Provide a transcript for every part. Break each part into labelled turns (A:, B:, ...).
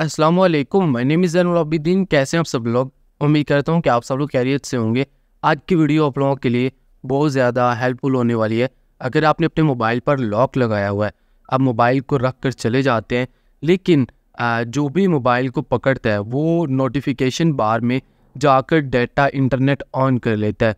A: अस्सलाम वालेकुम my name is कैसे हैं आप सब लोग उम्मीद करता हूँ कि आप सब लोग कैरियर से होंगे आज की वीडियो आप लोगों के लिए बहुत ज़्यादा हेल्पफुल होने वाली है अगर आपने अपने मोबाइल पर लॉक लगाया हुआ है आप मोबाइल को रख कर चले जाते हैं लेकिन जो भी मोबाइल को पकड़ता है वो नोटिफिकेशन बार में जाकर डाटा इंटरनेट ऑन कर लेता है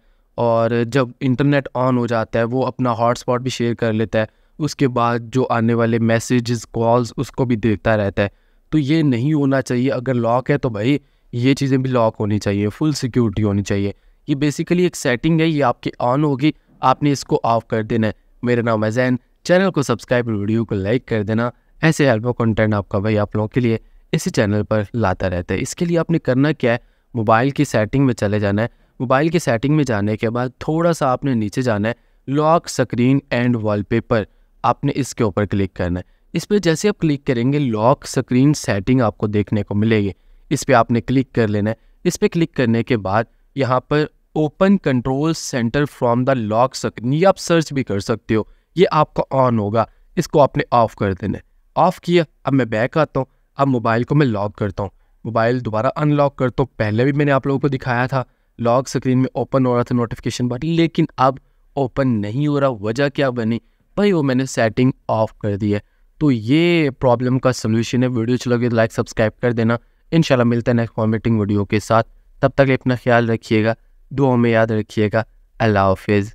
A: और जब इंटरनेट ऑन हो जाता है वो अपना हॉटस्पॉट भी शेयर कर लेता है उसके बाद जो आने वाले मैसेजेस कॉल्स उसको भी देखता रहता है तो ये नहीं होना चाहिए अगर लॉक है तो भाई ये चीज़ें भी लॉक होनी चाहिए फुल सिक्योरिटी होनी चाहिए ये बेसिकली एक सेटिंग है ये आपकी ऑन होगी आपने इसको ऑफ कर देना है मेरा नाम है जैन चैनल को सब्सक्राइब वीडियो को लाइक कर देना ऐसे हेल्प कंटेंट आपका भाई आप लोगों के लिए इसी चैनल पर लाता रहता है इसके लिए आपने करना क्या है मोबाइल की सेटिंग में चले जाना है मोबाइल की सेटिंग में जाने के बाद थोड़ा सा आपने नीचे जाना है लॉक स्क्रीन एंड वॉलपेपर आपने इसके ऊपर क्लिक करना है इस पर जैसे आप क्लिक करेंगे लॉक स्क्रीन सेटिंग आपको देखने को मिलेगी इस पर आपने क्लिक कर लेना है इस पर क्लिक करने के बाद यहाँ पर open control centre from the lock screen ये आप सर्च भी कर सकते हो ये आपका ऑन होगा इसको आपने ऑफ़ कर देना है ऑफ़ किया अब मैं बैक आता हूँ अब मोबाइल को मैं लॉक करता हूँ मोबाइल दोबारा अनलॉक करता हूँ पहले भी मैंने आप लोगों को दिखाया था लॉक स्क्रीन में ओपन हो रहा था नोटिफिकेशन बटन लेकिन अब ओपन नहीं हो रहा वजह क्या बनी भाई वो मैंने सेटिंग ऑफ कर दी है तो ये प्रॉब्लम का सोल्यूशन है वीडियो अच्छी लगे लाइक सब्सक्राइब कर देना इन मिलते हैं नेक्स्ट फॉर्मेटिंग वीडियो के साथ तब तक अपना ख्याल रखिएगा दुआ में याद रखिएगा अल्लाह हाफिज़